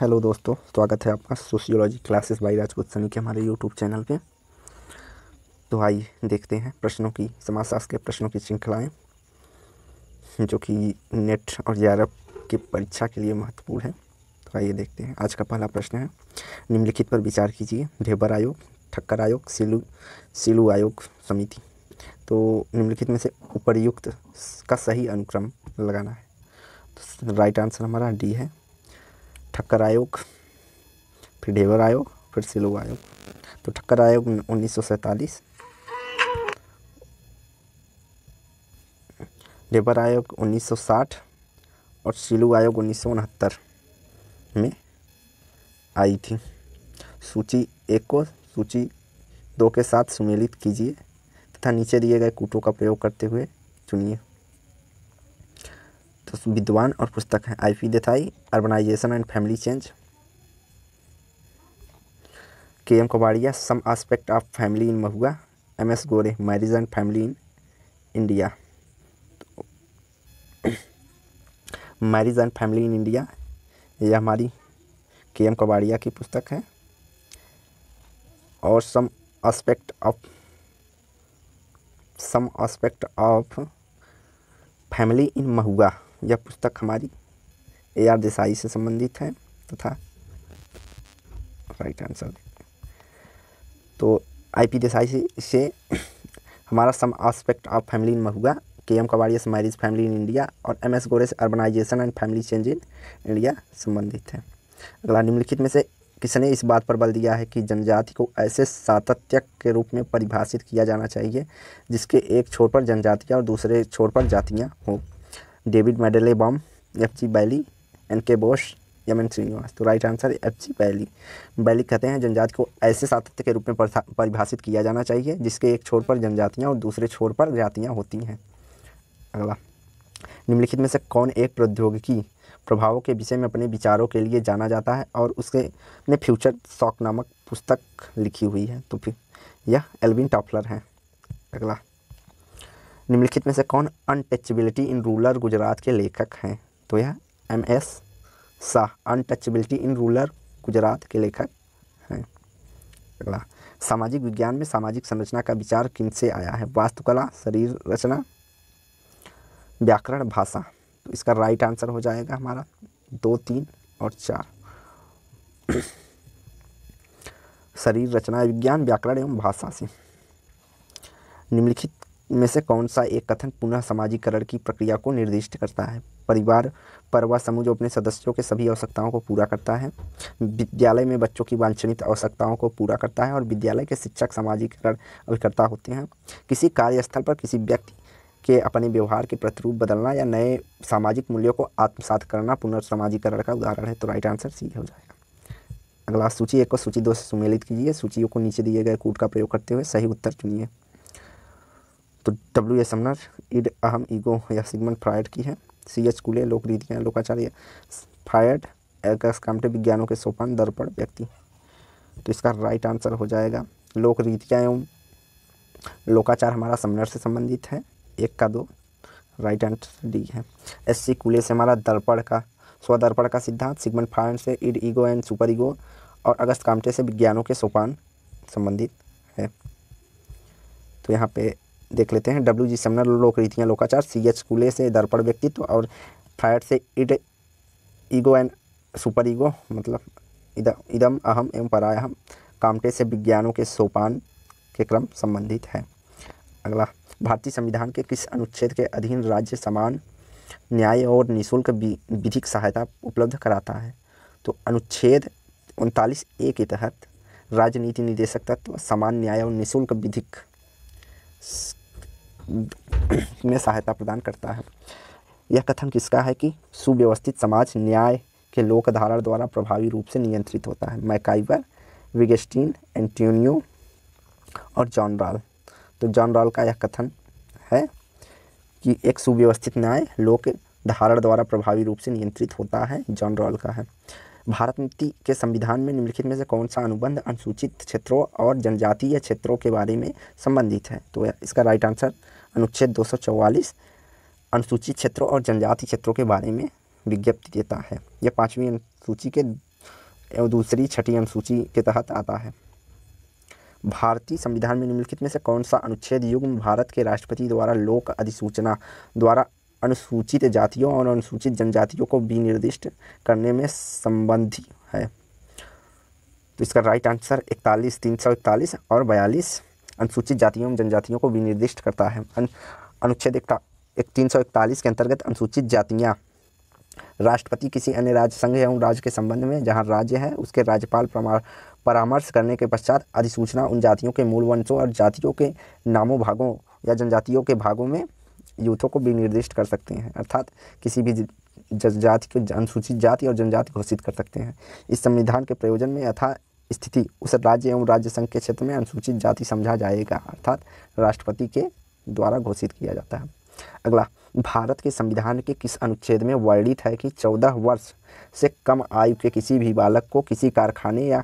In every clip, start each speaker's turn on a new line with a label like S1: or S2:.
S1: Hello दोस्तों स्वागत है आपका sociology classes by Rajput Sunny के हमारे यूट्यूब चैनल पे तो आइए देखते हैं प्रश्नों की समाजशास्त्र के प्रश्नों की श्रृंखलाएँ जो कि नेट और जे की परीक्षा के लिए महत्वपूर्ण है तो आइए देखते हैं आज का पहला प्रश्न है निम्नलिखित पर विचार कीजिए ढेबर आयोग ठक्कर आयोग सिलू सिलू आयोग समिति तो निम्नलिखित में से उपरयुक्त का सही अनुक्रम लगाना है तो राइट आंसर हमारा डी है ठक्कर आयोग फिर ढेवर आयोग फिर सिलो आयोग तो ठक्कर आयोग उन्नीस सौ सैंतालीस आयोग 1960 और सिलू आयोग उन्नीस में आई थी सूची एक को सूची दो के साथ सुमेलित कीजिए तथा नीचे दिए गए कूटों का प्रयोग करते हुए चुनिए विद्वान और पुस्तक हैं I P Desai urbanization and family change K M Kapadia some aspect of family in Mahuva M S Gore marriage and family in India marriage and family in India ये हमारी के एम कबाड़िया की पुस्तक है और some aspect of some aspect of family in Mahuva यह पुस्तक हमारी A R Desai से संबंधित है तथा राइट आंसर तो आई पी देसाई से, से हमारा some aspect of family in Mahuva K M Kapadia's marriage family in India और M S Gore's urbanization and family change in India संबंधित है अगला निम्नलिखित में से किसने इस बात पर बल दिया है कि जनजाति को ऐसे सातत्य के रूप में परिभाषित किया जाना चाहिए जिसके एक छोर पर जनजातियाँ और दूसरे छोर पर जातियाँ हों David F G Bailey N K N.K. M N Srinivas तो right answer F G Bailey Bailey कहते हैं जनजाति को ऐसे सातत्य के रूप में परिभाषित किया जाना चाहिए जिसके एक छोर पर जनजातियाँ और दूसरे छोर पर जातियाँ होती हैं अगला निम्नलिखित में से कौन एक प्रौद्योगिकी प्रभावों के विषय में अपने विचारों के लिए जाना जाता है और उसके ने फ्यूचर शॉक नामक पुस्तक लिखी हुई है तो फिर यह एल्विन टॉपलर हैं अगला निम्नलिखित में से कौन अनटचबिलिटी इन रूलर गुजरात के लेखक हैं तो यह M S Shah untouchability in rural Gujarat के लेखक हैं अगला सामाजिक विज्ञान में सामाजिक संरचना का विचार किन से आया है वास्तुकला शरीर रचना व्याकरण भाषा तो इसका राइट आंसर हो जाएगा हमारा दो तीन और चार शरीर रचना विज्ञान व्याकरण एवं भाषा से निम्नलिखित में से कौन सा एक कथन पुनः सामाजिकरण की प्रक्रिया को निर्दिष्ट करता है परिवार पर वह समूह जो अपने सदस्यों के सभी आवश्यकताओं को पूरा करता है विद्यालय में बच्चों की वांछनीय आवश्यकताओं को पूरा करता है और विद्यालय के शिक्षक सामाजिकरण अभिकर्ता होते हैं किसी कार्यस्थल पर किसी व्यक्ति के अपने व्यवहार के प्रतिरूप बदलना या नए सामाजिक मूल्यों को आत्मसात करना पुनर्समाजीकरण का उदाहरण है तो राइट आंसर सी हो जाएगा अगला सूची एक को सूची दो से सुमेलित कीजिए सूचियों को नीचे दिए गए कूट का प्रयोग करते हुए सही उत्तर चुनिए तो डब्ल्यू एस समनर इड अहम ईगो या सिगमन फ्रायड की है सी एच कुले रीतियाँ लोकाचार्य फ्रायड कामटे विज्ञानों के सोपान दर्पण व्यक्ति तो इसका राइट आंसर हो जाएगा लोक रीतियाँ एवं लोकाचार हमारा समनर से संबंधित है एक का दो राइट आंसर डी है एस सी कुले से हमारा दर्पण का स्वदर्पण का सिद्धांत सिगमन फ्रायड से id ego and super ego और अगस्त कामटे से विज्ञानों के सोपान संबंधित है तो यहाँ पे देख लेते हैं डब्ल्यू जी समनर लोक रीतियाँ लोकाचार सी एच कूले से दर्पण व्यक्तित्व और फायर से id ego and super ego मतलब इदम अहम एवं परायहम कामटे से विज्ञानों के सोपान के क्रम संबंधित है अगला भारतीय संविधान के किस अनुच्छेद के अधीन राज्य समान न्याय और निःशुल्क विधिक सहायता उपलब्ध कराता है तो अनुच्छेद उनतालीस ए के तहत राजनीति निदेशक तत्व समान न्याय और निःशुल्क विधिक में सहायता प्रदान करता है यह कथन किसका है कि सुव्यवस्थित समाज न्याय के लोकधारा द्वारा प्रभावी रूप से नियंत्रित होता है मैकाइवर विगेस्टीन एंटोनियो और जॉन रॉल तो जॉन रॉल का यह कथन है कि एक सुव्यवस्थित न्याय लोक धारण द्वारा प्रभावी रूप से नियंत्रित होता है जॉन रॉल का है भारत नीति के संविधान में निम्नलिखित में से कौन सा अनुबंध अनुसूचित क्षेत्रों और जनजातीय क्षेत्रों के बारे में संबंधित है तो इसका राइट आंसर अनुच्छेद 244 अनुसूचित क्षेत्रों और जनजाति क्षेत्रों के बारे में विज्ञप्ति देता है यह पाँचवीं अनुसूची के एवं दूसरी छठी अनुसूची के तहत आता है भारतीय संविधान में निम्नलिखित में से कौन सा अनुच्छेद युग्म भारत के राष्ट्रपति द्वारा लोक अधिसूचना द्वारा अनुसूचित जातियों और अनुसूचित जनजातियों को विनिर्दिष्ट करने में संबंधी है तो इसका राइट आंसर इकतालीस तीन सौ इकतालीस और बयालीस अनुसूचित जातियों एवं जनजातियों को विनिर्दिष्ट करता है अनुच्छेद एक, तीन सौ इकतालीस के अंतर्गत अनुसूचित जातियाँ राष्ट्रपति किसी अन्य राज्य संघ एवं राज्य के संबंध में जहाँ राज्य है उसके राज्यपाल परामर्श करने के पश्चात अधिसूचना उन जातियों के मूल वंशों और जातियों के नामों भागों या जनजातियों के भागों में यूथों को भी निर्दिष्ट कर सकते हैं अर्थात किसी भी जनजाति को अनुसूचित जाति और जनजाति घोषित कर सकते हैं इस संविधान के प्रयोजन में यथा स्थिति उस राज्य एवं राज्य संघ के क्षेत्र में अनुसूचित जाति समझा जाएगा अर्थात राष्ट्रपति के द्वारा घोषित किया जाता है अगला भारत के संविधान के किस अनुच्छेद में वर्णित है कि चौदह वर्ष से कम आयु के किसी भी बालक को किसी कारखाने या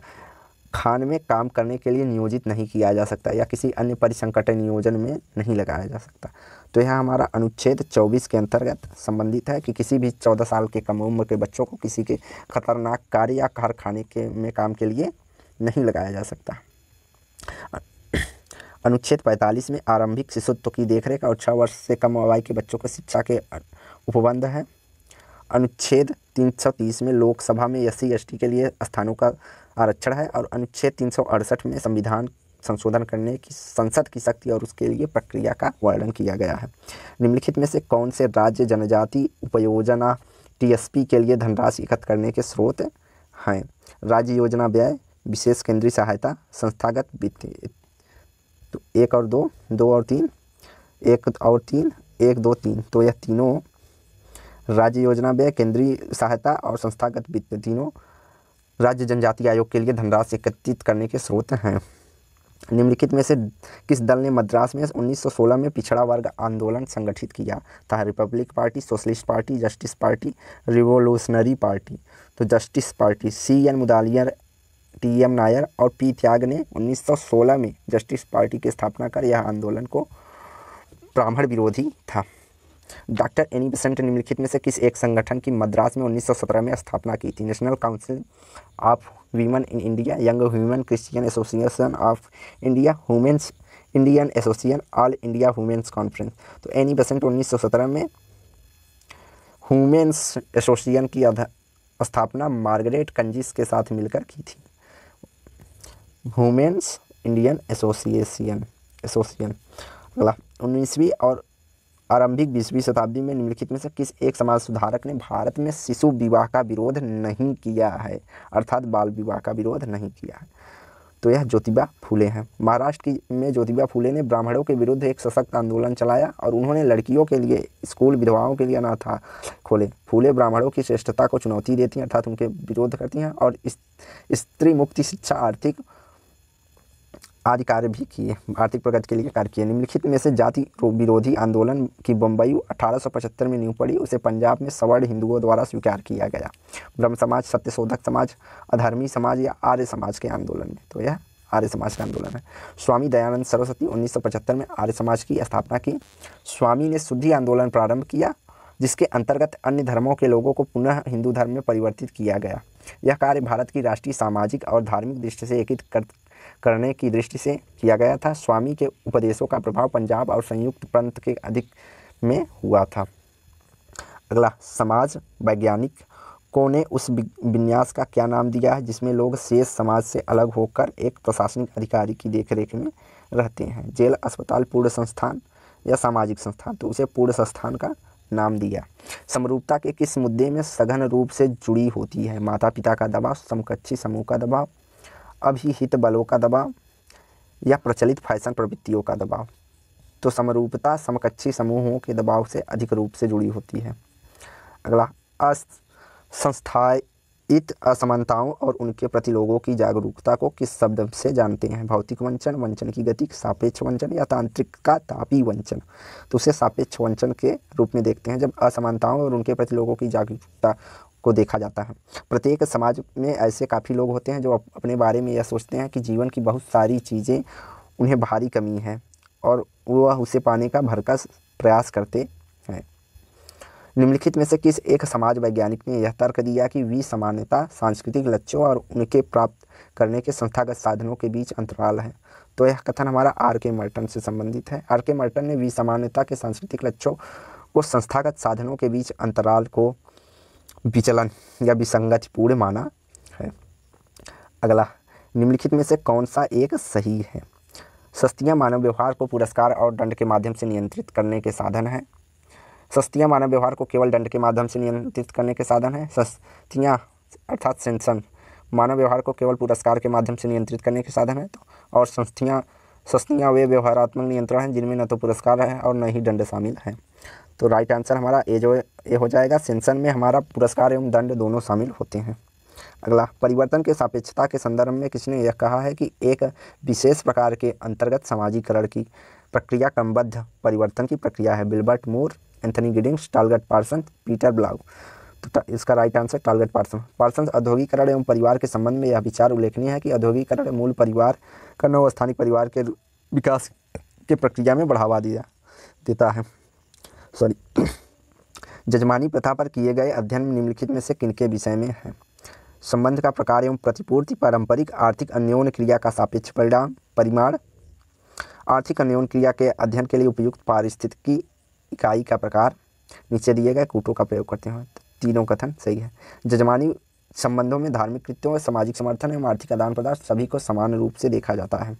S1: खान में काम करने के लिए नियोजित नहीं किया जा सकता या किसी अन्य परिसंकट नियोजन में नहीं लगाया जा सकता तो यह हमारा अनुच्छेद 24 के अंतर्गत संबंधित है कि किसी भी 14 साल के कम उम्र के बच्चों को किसी के खतरनाक कार्य या कारखाने के में काम के लिए नहीं लगाया जा सकता अनुच्छेद 45 में आरंभिक शिशुत्व की देखरेख और छः वर्ष से कम आयु के बच्चों को शिक्षा के उपबंध है अनुच्छेद 330 में लोकसभा में एस सी के लिए स्थानों का आरक्षण है और अनुच्छेद तीन में संविधान संशोधन करने की संसद की शक्ति और उसके लिए प्रक्रिया का वर्णन किया गया है निम्नलिखित में से कौन से राज्य जनजाति उपयोजना टीएसपी के लिए धनराशि एकत्र करने के स्रोत हैं राज्य योजना व्यय विशेष केंद्रीय सहायता संस्थागत वित्त तो एक और दो दो और तीन एक और तीन एक दो तीन तो यह तीनों राज्य योजना व्यय केंद्रीय सहायता और संस्थागत वित्त तीनों राज्य जनजाति आयोग के लिए धनराशि एकत्रित करने के स्रोत हैं निम्नलिखित में से किस दल ने मद्रास में 1916 में पिछड़ा वर्ग आंदोलन संगठित किया था तो republic party socialist party justice party revolutionary party तो justice party C N Mudaliar T M Nair और पी त्याग ने 1916 में जस्टिस पार्टी की स्थापना कर यह आंदोलन को ब्राह्मण विरोधी था डॉक्टर एनी बसेंट निम्नलिखित में से किस एक संगठन की मद्रास में 1917 में स्थापना की थी national council of women in India young human Christian association of India women's Indian association all India women's conference तो एनी बसेंट उन्नीस में वुमेंस एसोसिएशन की स्थापना मार्गरेट कंजिस के साथ मिलकर की थी वुमेंस इंडियन एसोसिएशन एसोसिएशन अगला उन्नीसवीं और आरंभिक बीसवीं शताब्दी में निम्नलिखित में से किस एक समाज सुधारक ने भारत में शिशु विवाह का विरोध नहीं किया है अर्थात बाल विवाह का विरोध नहीं किया है तो यह ज्योतिबा फूले हैं महाराष्ट्र की में ज्योतिबा फूले ने ब्राह्मणों के विरुद्ध एक सशक्त आंदोलन चलाया और उन्होंने लड़कियों के लिए स्कूल विधवाओं के लिए अनाथा खोले फूले ब्राह्मणों की श्रेष्ठता को चुनौती देती हैं अर्थात उनके विरोध करती हैं और स्त्री मुक्ति शिक्षा आर्थिक आदि कार्य भी किए आर्थिक प्रगति के लिए कार्य किए निम्नलिखित में से जाति विरोधी आंदोलन की बम्बई 1875 में न्यू पड़ी उसे पंजाब में सवर्ण हिंदुओं द्वारा स्वीकार किया गया ब्रह्म समाज सत्यशोधक समाज अधर्मी समाज या आर्य समाज के आंदोलन में तो यह आर्य समाज का आंदोलन है स्वामी दयानंद सरस्वती उन्नीस में आर्य समाज की स्थापना की स्वामी ने शुद्धि आंदोलन प्रारंभ किया जिसके अंतर्गत अन्य धर्मों के लोगों को पुनः हिंदू धर्म में परिवर्तित किया गया यह कार्य भारत की राष्ट्रीय सामाजिक और धार्मिक दृष्टि से एकीकृत कर करने की दृष्टि से किया गया था स्वामी के उपदेशों का प्रभाव पंजाब और संयुक्त प्रांत के अधिक में हुआ था अगला समाज वैज्ञानिक को ने उस विन्यास का क्या नाम दिया है जिसमें लोग शेष समाज से अलग होकर एक प्रशासनिक अधिकारी की देखरेख में रहते हैं जेल अस्पताल पूर्ण संस्थान या सामाजिक संस्थान तो उसे पूर्ण संस्थान का नाम दिया समरूपता के किस मुद्दे में सघन रूप से जुड़ी होती है माता पिता का दबाव समकक्षी समूह का दबाव अभी हित बलों का दबाव या प्रचलित फैशन प्रवृत्तियों का दबाव तो समरूपता समकक्षी समूहों के दबाव से अधिक रूप से जुड़ी होती है अगला असंस्थायित असमानताओं और उनके प्रति लोगों की जागरूकता को किस शब्द से जानते हैं भौतिक वंचन वंचन की गति सापेक्ष वंचन या तांत्रिक का तापी वंचन तो उसे सापेक्ष वंचन के रूप में देखते हैं जब असमानताओं और उनके प्रति लोगों की जागरूकता को देखा जाता है प्रत्येक समाज में ऐसे काफ़ी लोग होते हैं जो अपने बारे में यह सोचते हैं कि जीवन की बहुत सारी चीज़ें उन्हें भारी कमी है और वह उसे पाने का भरकस प्रयास करते हैं निम्नलिखित में से किस एक समाज वैज्ञानिक ने यह तर्क दिया कि वी समान्यता सांस्कृतिक लक्ष्यों और उनके प्राप्त करने के संस्थागत साधनों के बीच अंतराल है तो यह कथन हमारा आर के मर्टन से संबंधित है आर के मर्टन ने वी समान्यता के सांस्कृतिक लक्ष्यों को संस्थागत साधनों के बीच अंतराल को विचलन या विसंगति पूर्ण माना है अगला निम्नलिखित में से कौन सा एक सही है सस्तियाँ मानव व्यवहार को पुरस्कार और दंड के माध्यम से नियंत्रित करने के साधन हैं सस्तियाँ मानव व्यवहार को केवल दंड के माध्यम से नियंत्रित करने के साधन हैं सस्तियाँ अर्थात सेंसन मानव व्यवहार को केवल पुरस्कार के माध्यम से नियंत्रित करने के साधन हैं तो और संस्थियाँ सस्तियाँ वे व्यवहारात्मक नियंत्रण हैं जिनमें न तो पुरस्कार है और न ही दंड शामिल हैं तो राइट आंसर हमारा ए जो ए हो जाएगा सेंसन में हमारा पुरस्कार एवं दंड दोनों शामिल होते हैं अगला परिवर्तन के सापेक्षता के संदर्भ में किसने यह कहा है कि एक विशेष प्रकार के अंतर्गत सामाजिकरण की प्रक्रिया क्रमबद्ध परिवर्तन की प्रक्रिया है Wilbert Moore Anthony Giddens Talcott Parson Peter Blau तो इसका right answer Talcott Parson Parson औद्योगिकरण एवं परिवार के संबंध में यह विचार उल्लेखनीय है कि औद्योगिकरण मूल परिवार का नव स्थानीय परिवार के विकास के प्रक्रिया में बढ़ावा दिया देता है सॉरी जजमानी प्रथा पर किए गए अध्ययन में निम्नलिखित में से किनके विषय में है संबंध का प्रकार एवं प्रतिपूर्ति पारंपरिक आर्थिक अन्योन क्रिया का सापेक्ष परिणाम परिमाण आर्थिक अन्योन क्रिया के अध्ययन के लिए उपयुक्त पारिस्थितिकी इकाई का प्रकार नीचे दिए गए कूटों का प्रयोग करते हैं तीनों कथन सही है जजमानी संबंधों में धार्मिक कृत्यों और सामाजिक समर्थन एवं आर्थिक आदान प्रदान सभी को समान रूप से देखा जाता है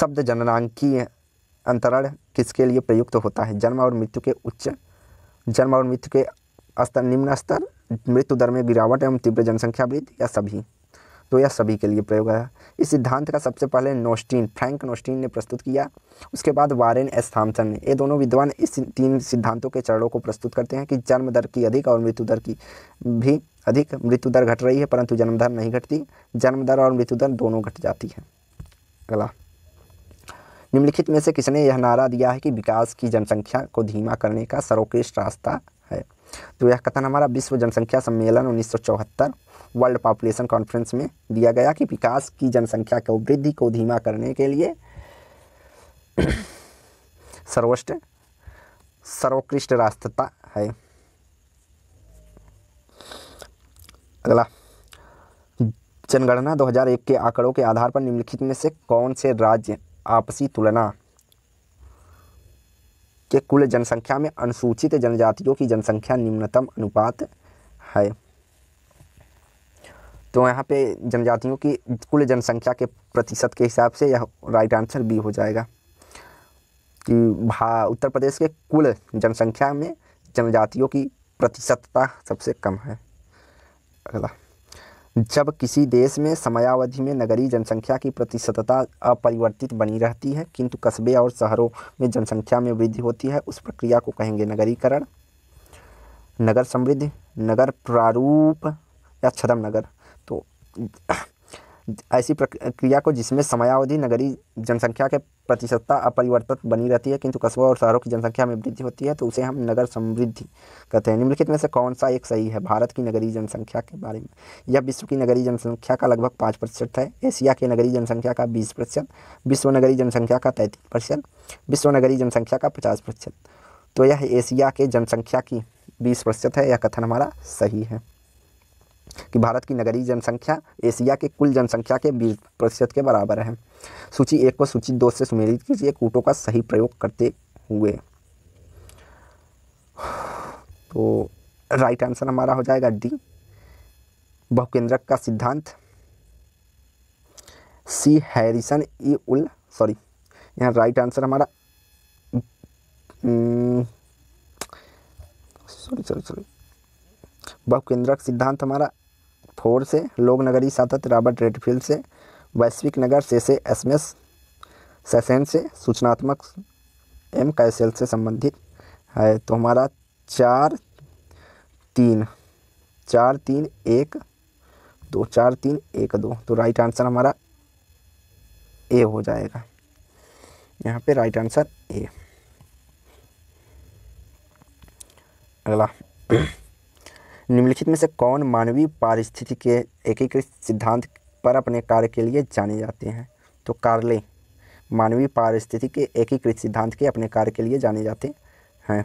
S1: शब्द जननांकीय अंतरण किसके लिए प्रयुक्त होता है जन्म और मृत्यु के उच्च जन्म और मृत्यु के स्तर निम्न स्तर मृत्यु दर में गिरावट एवं तीव्र जनसंख्या वृद्धि या सभी तो यह सभी के लिए प्रयोग है इस सिद्धांत का सबसे पहले नोस्टीन फ्रैंक नोस्टीन ने प्रस्तुत किया उसके बाद वारेन एस थॉम्सन ने ये दोनों विद्वान इस तीन सिद्धांतों के चरणों को प्रस्तुत करते हैं कि जन्म दर की अधिक और मृत्यु दर की भी अधिक मृत्यु दर घट रही है परंतु जन्म दर नहीं घटती जन्म दर और मृत्यु दर दोनों घट जाती है अगला निम्नलिखित में से किसने यह नारा दिया है कि विकास की जनसंख्या को धीमा करने का सर्वोकृष्ट रास्ता है तो यह कथन हमारा विश्व जनसंख्या सम्मेलन उन्नीस वर्ल्ड पॉपुलेशन कॉन्फ्रेंस में दिया गया कि विकास की जनसंख्या को वृद्धि को धीमा करने के लिए सर्वोष्ट सर्वोत्कृष्ट रास्ता है अगला जनगणना 2001 के आंकड़ों के आधार पर निम्नलिखित में से कौन से राज्य आपसी तुलना के कुल जनसंख्या में अनुसूचित जनजातियों की जनसंख्या निम्नतम अनुपात है तो यहाँ पे जनजातियों की कुल जनसंख्या के प्रतिशत के हिसाब से यह राइट आंसर बी हो जाएगा कि भा उत्तर प्रदेश के कुल जनसंख्या में जनजातियों की प्रतिशतता सबसे कम है अगला जब किसी देश में समयावधि में नगरीय जनसंख्या की प्रतिशतता अपरिवर्तित बनी रहती है किंतु कस्बे और शहरों में जनसंख्या में वृद्धि होती है उस प्रक्रिया को कहेंगे नगरीकरण नगर समृद्धि नगर प्रारूप या छदम नगर तो ऐसी प्रक्रिया को जिसमें समयावधि नगरीय जनसंख्या के प्रतिशतता अपरिवर्तित बनी रहती है किंतु कस्बों और शहरों की जनसंख्या में वृद्धि होती है तो उसे हम नगर समृद्धि कहते हैं निम्नलिखित में से कौन सा एक सही है भारत की नगरीय जनसंख्या के बारे में यह विश्व की नगरीय जनसंख्या का लगभग पाँच प्रतिशत है एशिया के नगरीय जनसंख्या का बीस प्रतिशत विश्व नगरीय जनसंख्या का तैंतीस प्रतिशत विश्व नगरीय जनसंख्या का पचास प्रतिशत तो यह एशिया के जनसंख्या की बीस प्रतिशत है यह कथन हमारा सही है कि भारत की नगरीय जनसंख्या एशिया के कुल जनसंख्या के बीस प्रतिशत के बराबर है सूची एक को सूची दो से सुमेलित कीजिए कूटों का सही प्रयोग करते हुए तो राइट आंसर हमारा हो जाएगा डी बहुकेंद्रक का सिद्धांत सी हैरिसन ई उल सॉरी यहाँ राइट आंसर हमारा सॉरी सॉरी सॉरी बहुकेंद्रक सिद्धांत हमारा थोर से लोक नगरी सातत रॉबर्ट रेडफील्ड से वैश्विक नगर से से एस सेशन से सूचनात्मक एम कैसेल से संबंधित है तो हमारा चार तीन चार तीन एक दो चार तीन एक दो तो राइट आंसर हमारा ए हो जाएगा यहाँ पे राइट आंसर ए अगला निम्नलिखित में से कौन मानवीय पारिस्थिति के एकीकृत सिद्धांत पर अपने कार्य के लिए जाने जाते हैं तो कार्ले मानवीय पारिस्थिति के एकीकृत सिद्धांत के अपने कार्य के लिए जाने जाते हैं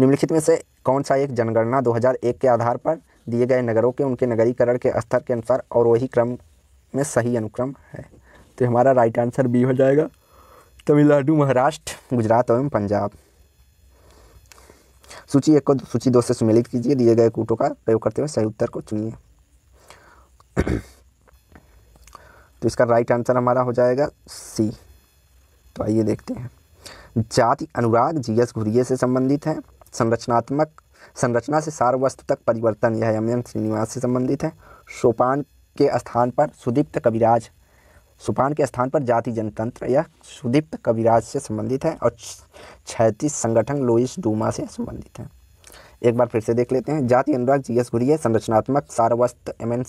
S1: निम्नलिखित में से कौन सा एक जनगणना 2001 के आधार पर दिए गए नगरों के उनके नगरीकरण के स्तर के अनुसार और वही क्रम में सही अनुक्रम है तो हमारा राइट आंसर बी हो जाएगा तमिलनाडु महाराष्ट्र गुजरात एवं पंजाब सूची एक को सूची दो से सुमेलित कीजिए दिए गए कूटों का प्रयोग करते हुए सही उत्तर को चुनिए तो इसका राइट आंसर हमारा हो जाएगा सी तो आइए देखते हैं जाति अनुराग जीएस घुरिये से संबंधित है संरचनात्मक संरचना से सार वस्तु तक परिवर्तन यह एम एम श्रीनिवास से संबंधित है सोपान के स्थान पर सुदीप्त कविराज सुपान के स्थान पर जाति जनतंत्र यह सुदीप्त कविराज से संबंधित है और छैतीस संगठन लोइस डूमा से संबंधित है एक बार फिर से देख लेते हैं जाति अनुराग जी एस गुरी संरचनात्मक सारवस्त एम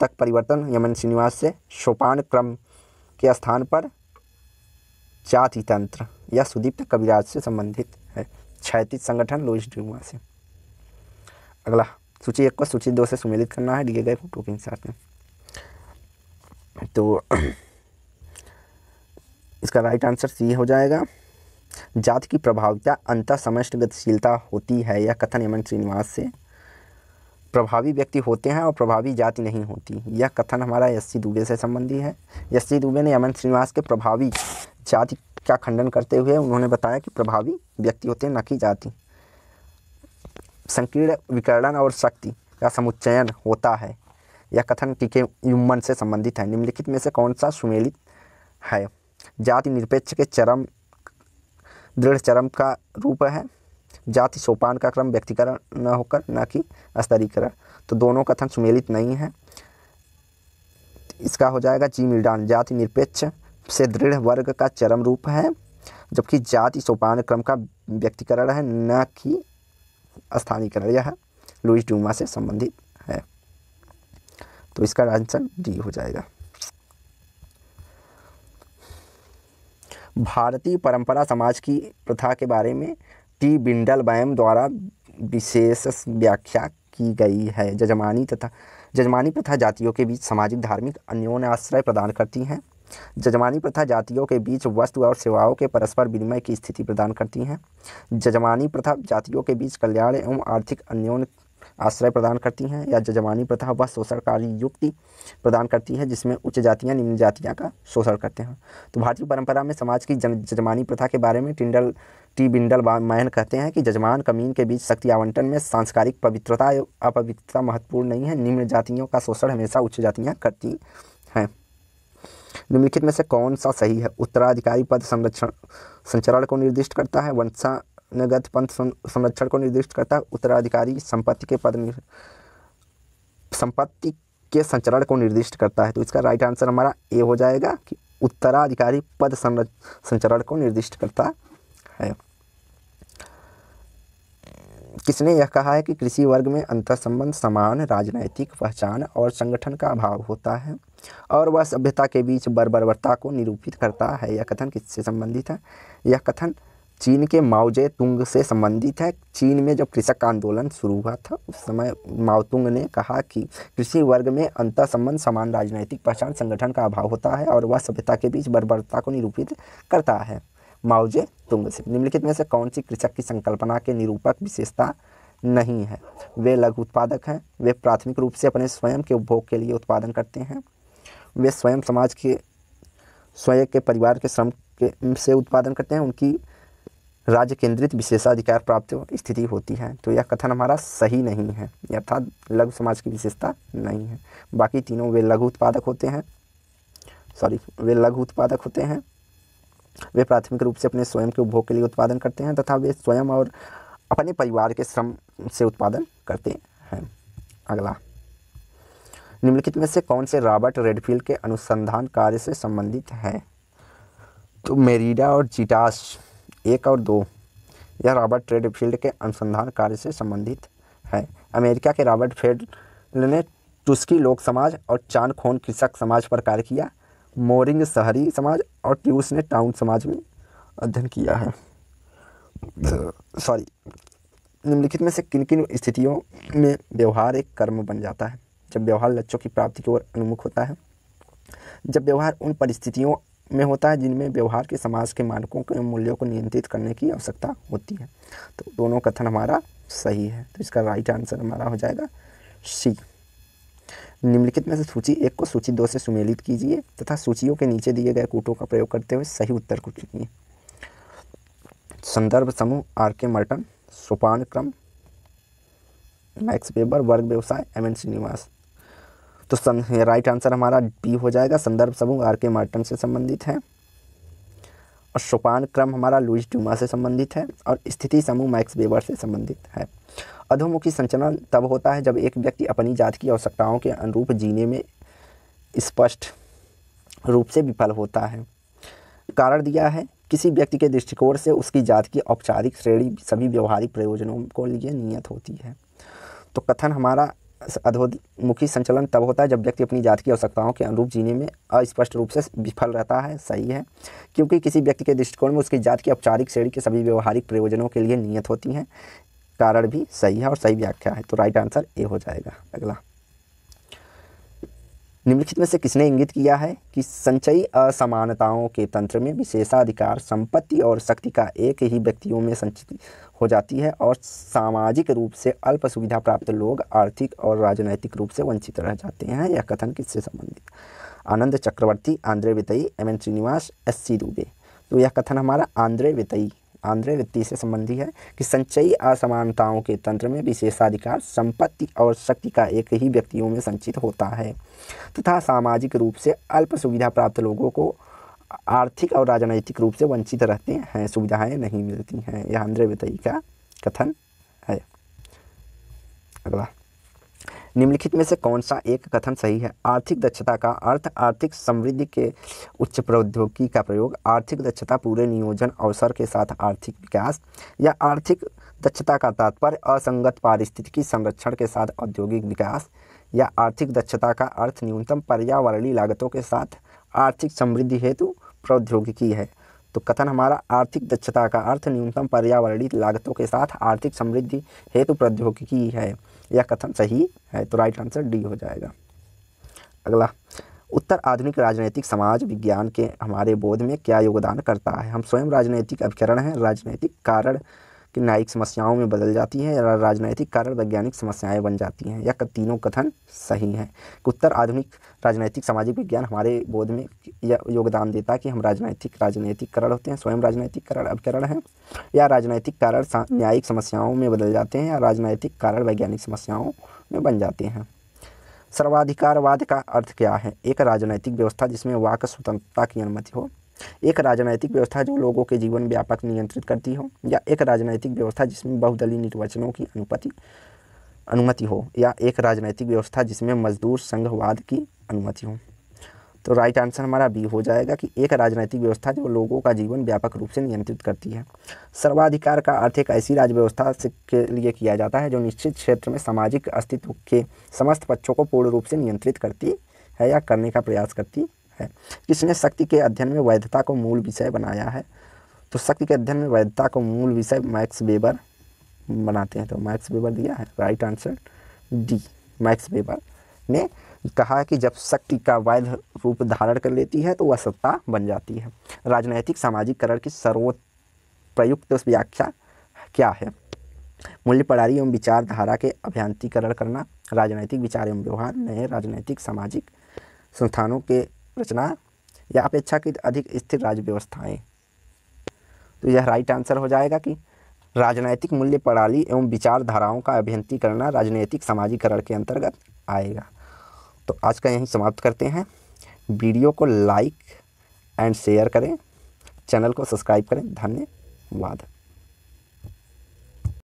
S1: तक परिवर्तन यमन श्रीनिवास से सोपान क्रम के स्थान पर जाति तंत्र या सुदीप्त कविराज से संबंधित है छैतीस संगठन लोइस डूमा से अगला सूची एक को सूची दो से सुमेलित करना है दिए गए फोटो के साथ में तो इसका राइट आंसर सी हो जाएगा जाति की प्रभाविता अंत समस्ट गतिशीलता होती है यह कथन हेमंत श्रीनिवास से प्रभावी व्यक्ति होते हैं और प्रभावी जाति नहीं होती यह कथन हमारा एस दुबे से संबंधी है एस दुबे ने हेमंत श्रीनिवास के प्रभावी जाति का खंडन करते हुए उन्होंने बताया कि प्रभावी व्यक्ति होते हैं न कि जाति संकीर्ण विकर्ण और शक्ति का समुच्चयन होता है यह कथन टीके युमन से संबंधित है निम्नलिखित में से कौन सा सुमेलित है जाति निरपेक्ष के चरम दृढ़ चरम का रूप है जाति सोपान का क्रम व्यक्तिकरण न होकर न कि स्तरीकरण तो दोनों कथन सुमेलित नहीं है इसका हो जाएगा जी मिडान जाति निरपेक्ष से दृढ़ वर्ग का चरम रूप है जबकि जाति सोपान क्रम का व्यक्तिकरण है न कि स्थानीकरण यह लुइस डूमा से संबंधित है तो इसका आंसर डी हो जाएगा भारतीय परंपरा समाज की प्रथा के बारे में टी बिंडल बैम द्वारा विशेष व्याख्या की गई है जजमानी तथा जजमानी प्रथा जातियों के बीच सामाजिक धार्मिक अन्योन आश्रय प्रदान करती हैं जजमानी प्रथा जातियों के बीच वस्तु और सेवाओं के परस्पर विनिमय की स्थिति प्रदान करती हैं जजमानी प्रथा जातियों के बीच कल्याण एवं आर्थिक अन्योन आश्रय प्रदान करती हैं या जजमानी प्रथा व शोषणकारी युक्ति प्रदान करती है जिसमें उच्च जातियाँ निम्न जातियाँ का शोषण करते हैं तो भारतीय परंपरा में समाज की जजमानी प्रथा के बारे में टिंडल टी बिंडल मैन कहते हैं कि जजमान कमीन के बीच शक्ति आवंटन में सांस्कारिक पवित्रता अपवित्रता महत्वपूर्ण नहीं है निम्न जातियों का शोषण हमेशा उच्च जातियाँ करती हैं निम्नलिखित में से कौन सा सही है उत्तराधिकारी पद संरक्षण संचरण को निर्दिष्ट करता है वंशा नगद पंथ संरक्षण को निर्दिष्ट करता है उत्तराधिकारी संपत्ति के पद संपत्ति के संचरण को निर्दिष्ट करता है तो इसका राइट आंसर हमारा ए हो जाएगा कि उत्तराधिकारी पद संचरण को निर्दिष्ट करता है किसने यह कहा है कि कृषि वर्ग में अंतर संबंध समान राजनैतिक पहचान और संगठन का अभाव होता है और वह सभ्यता के बीच बर्बरता को निरूपित करता है यह कथन किससे संबंधित है यह कथन चीन के माओजे तुंग से संबंधित है चीन में जब कृषक आंदोलन शुरू हुआ था उस समय माओतुंग ने कहा कि कृषि वर्ग में अंतर संबंध समान राजनैतिक पहचान संगठन का अभाव होता है और वह सभ्यता के बीच बर्बरता को निरूपित करता है माओजे तुंग से निम्नलिखित में से कौन सी कृषक की संकल्पना के निरूपक विशेषता नहीं है वे लघु उत्पादक हैं वे प्राथमिक रूप से अपने स्वयं के उपभोग के लिए उत्पादन करते हैं वे स्वयं समाज के स्वयं के परिवार के श्रम के से उत्पादन करते हैं उनकी राज्य केंद्रित विशेषाधिकार प्राप्त स्थिति होती है तो यह कथन हमारा सही नहीं है अर्थात लघु समाज की विशेषता नहीं है बाकी तीनों वे लघु उत्पादक होते हैं सॉरी वे लघु उत्पादक होते हैं वे प्राथमिक रूप से अपने स्वयं के उपभोग के लिए उत्पादन करते हैं तथा वे स्वयं और अपने परिवार के श्रम से उत्पादन करते हैं अगला निम्नलिखित में से कौन से रॉबर्ट रेडफील्ड के अनुसंधान कार्य से संबंधित है तो मेरीडा और जीटास एक और दो यह रॉबर्ट ट्रेडफील्ड के अनुसंधान कार्य से संबंधित है अमेरिका के रॉबर्ट फेड ने टुस्की लोक समाज और चांद खोन कृषक समाज पर कार्य किया मोरिंग शहरी समाज और ट्यूस ने टाउन समाज में अध्ययन किया है सॉरी निम्नलिखित में से किन किन स्थितियों में व्यवहार एक कर्म बन जाता है जब व्यवहार लक्ष्यों की प्राप्ति की ओर उन्मुख होता है जब व्यवहार उन परिस्थितियों में होता है जिनमें व्यवहार के समाज के मानकों के मूल्यों को नियंत्रित करने की आवश्यकता होती है तो दोनों कथन हमारा सही है तो इसका राइट आंसर हमारा हो जाएगा सी निम्नलिखित में से सूची एक को सूची दो से सुमेलित कीजिए तथा सूचियों के नीचे दिए गए कूटों का प्रयोग करते हुए सही उत्तर को चुनिए संदर्भ समूह आर के मर्टन सोपान क्रम मैक्स पेबर वर्ग व्यवसाय एम एन श्रीनिवास तो राइट आंसर हमारा बी हो जाएगा संदर्भ समूह आर के मार्टन से संबंधित है और सोपान क्रम हमारा लुइस ड्यूमा से संबंधित है और स्थिति समूह मैक्स वेबर से संबंधित है अधोमुखी संचलन तब होता है जब एक व्यक्ति अपनी जात की आवश्यकताओं के अनुरूप जीने में स्पष्ट रूप से विफल होता है कारण दिया है किसी व्यक्ति के दृष्टिकोण से उसकी जात की औपचारिक श्रेणी सभी व्यवहारिक प्रयोजनों को लिए नियत होती है तो कथन हमारा अधोमुखी संचलन तब होता है जब व्यक्ति अपनी जात की आवश्यकताओं के अनुरूप जीने में अस्पष्ट रूप से विफल रहता है सही है क्योंकि किसी व्यक्ति के दृष्टिकोण में उसकी जात की औपचारिक श्रेणी के सभी व्यवहारिक प्रयोजनों के लिए नियत होती हैं कारण भी सही है और सही व्याख्या है तो राइट आंसर ए हो जाएगा अगला निम्नलिखित में से किसने इंगित किया है कि संचयी असमानताओं के तंत्र में विशेषाधिकार संपत्ति और शक्ति का एक ही व्यक्तियों में संचित हो जाती है और सामाजिक रूप से अल्प सुविधा प्राप्त लोग आर्थिक और राजनैतिक रूप से वंचित रह जाते हैं यह कथन किससे संबंधित आनंद चक्रवर्ती आंद्रे वितई M N Srinivas S C Dube तो यह कथन हमारा आंद्रे वितई आंध्र वित्तीय से संबंधी है कि संचयी असमानताओं के तंत्र में विशेषाधिकार संपत्ति और शक्ति का एक ही व्यक्तियों में संचित होता है तथा सामाजिक रूप से अल्प सुविधा प्राप्त लोगों को आर्थिक और राजनैतिक रूप से वंचित रहते हैं सुविधाएं नहीं मिलती हैं यह आंध्र वित्तीय का कथन है अगला निम्नलिखित में से कौन सा एक कथन सही है आर्थिक दक्षता का अर्थ आर्थिक समृद्धि के उच्च प्रौद्योगिकी का प्रयोग आर्थिक दक्षता पूरे नियोजन अवसर के साथ आर्थिक विकास या आर्थिक दक्षता का तात्पर्य असंगत पारिस्थितिकी संरक्षण के साथ औद्योगिक विकास या आर्थिक दक्षता का अर्थ न्यूनतम पर्यावरणीय लागतों के साथ आर्थिक समृद्धि हेतु प्रौद्योगिकी है तो कथन हमारा आर्थिक दक्षता का अर्थ न्यूनतम पर्यावरणीय लागतों के साथ आर्थिक समृद्धि हेतु प्रौद्योगिकी है यह कथन सही है तो राइट आंसर डी हो जाएगा अगला उत्तर आधुनिक राजनीतिक समाज विज्ञान के हमारे बोध में क्या योगदान करता है हम स्वयं राजनीतिक अभिकरण हैं राजनीतिक कारण कि न्यायिक समस्याओं में बदल जाती हैं या राजनैतिक कारण वैज्ञानिक समस्याएं बन जाती हैं या तीनों कथन सही हैं उत्तर आधुनिक राजनैतिक सामाजिक विज्ञान हमारे बोध में योगदान देता है कि हम राजनैतिक राजनैतिक करण होते हैं स्वयं राजनैतिक करण अभिकरण हैं या राजनैतिक कारण न्यायिक समस्याओं में बदल जाते हैं या राजनैतिक कारण वैज्ञानिक समस्याओं में बन जाते हैं सर्वाधिकारवाद का अर्थ क्या है एक राजनैतिक व्यवस्था जिसमें वाक स्वतंत्रता की अनुमति हो एक राजनैतिक व्यवस्था जो लोगों के जीवन व्यापक नियंत्रित करती हो या एक राजनैतिक व्यवस्था जिसमें बहुदलीय निर्वाचनों की अनुपति अनुमति हो या एक राजनैतिक व्यवस्था जिसमें मजदूर संघवाद की अनुमति हो तो राइट आंसर हमारा बी हो जाएगा कि एक राजनैतिक व्यवस्था जो लोगों का जीवन व्यापक रूप से नियंत्रित करती है सर्वाधिकार का अर्थ एक ऐसी राज्य व्यवस्था के लिए किया जाता है जो निश्चित क्षेत्र में सामाजिक अस्तित्व के समस्त पक्षों को पूर्ण रूप से नियंत्रित करती है या करने का प्रयास करती है किसने शक्ति के अध्ययन में वैधता को मूल विषय बनाया है तो शक्ति के अध्ययन में वैधता को मूल विषय मैक्स वेबर बनाते हैं तो मैक्स वेबर दिया है right answer D Max Weber ने कहा कि जब शक्ति का वैध रूप धारण कर लेती है तो वह सत्ता बन जाती है राजनैतिक सामाजिककरण की सर्वोच्च प्रयुक्त व्याख्या क्या है मूल्य प्रणाली एवं विचारधारा के अभियांत्रिकरण करना राजनैतिक विचार एवं व्यवहार नए राजनैतिक सामाजिक संस्थानों के रचना या अपेक्षाकृत अधिक स्थिर राज्य व्यवस्थाएं तो यह राइट आंसर हो जाएगा कि राजनैतिक मूल्य प्रणाली एवं विचारधाराओं का अभियंती करना राजनैतिक सामाजिकरण के अंतर्गत आएगा तो आज का यहीं समाप्त करते हैं वीडियो को लाइक एंड शेयर करें चैनल को सब्सक्राइब करें धन्यवाद